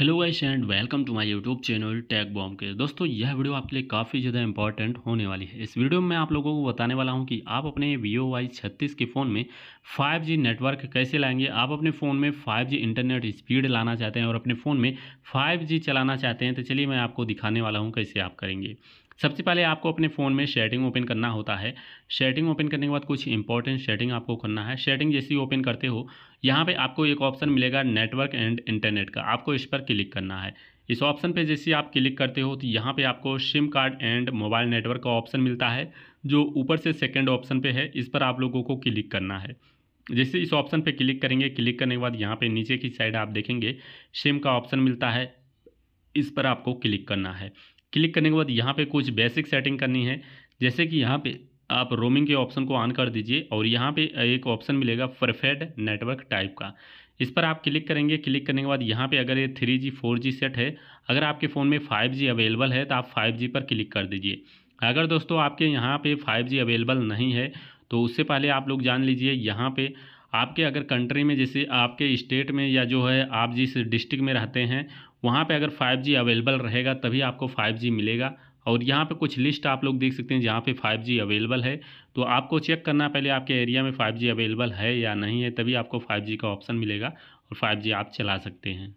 hello guys and welcome to my YouTube channel tag bomb के दोस्तों यह video आपके लिए काफ़ी ज़्यादा इंपॉर्टेंट होने वाली है इस वीडियो में मैं आप लोगों को बताने वाला हूं कि आप अपने वीओ वाई छत्तीस के फ़ोन में 5G नेटवर्क कैसे लाएंगे आप अपने फ़ोन में 5G इंटरनेट स्पीड लाना चाहते हैं और अपने फ़ोन में फाइव चलाना चाहते हैं तो चलिए मैं आपको दिखाने वाला हूँ कैसे आप करेंगे सबसे पहले आपको अपने फ़ोन में शेटिंग ओपन करना होता है शेटिंग ओपन करने के बाद कुछ इंपॉर्टेंट शेटिंग आपको करना है शेटिंग जैसे ही ओपन करते हो यहाँ पे आपको एक ऑप्शन मिलेगा नेटवर्क एंड इंटरनेट का आपको इस पर क्लिक करना है इस ऑप्शन पे जैसे आप क्लिक करते हो तो यहाँ पे आपको SIM card and mobile network का ऑप्शन मिलता है जो ऊपर से सेकेंड ऑप्शन पर है इस पर आप लोगों को क्लिक करना है जैसे इस ऑप्शन पर क्लिक करेंगे क्लिक करने के बाद यहाँ पर नीचे की साइड आप देखेंगे सिम का ऑप्शन मिलता है इस पर आपको क्लिक करना है क्लिक करने के बाद यहाँ पे कुछ बेसिक सेटिंग करनी है जैसे कि यहाँ पे आप रोमिंग के ऑप्शन को ऑन कर दीजिए और यहाँ पे एक ऑप्शन मिलेगा परफेड नेटवर्क टाइप का इस पर आप क्लिक करेंगे क्लिक करने के बाद यहाँ पे अगर ये three G four G set है अगर आपके फ़ोन में फाइव जी अवेलेबल है तो आप फाइव जी पर क्लिक कर दीजिए अगर दोस्तों आपके यहाँ पे फाइव जी अवेलेबल नहीं है तो उससे पहले आप लोग जान लीजिए यहाँ पे आपके अगर कंट्री में जैसे आपके स्टेट में या जो है आप जिस डिस्ट्रिक्ट में रहते हैं वहाँ पे अगर 5G अवेलेबल रहेगा तभी आपको 5G मिलेगा और यहाँ पे कुछ लिस्ट आप लोग देख सकते हैं जहाँ पे 5G अवेलेबल है तो आपको चेक करना पहले आपके एरिया में 5G अवेलेबल है या नहीं है तभी आपको 5G का ऑप्शन मिलेगा और 5G आप चला सकते हैं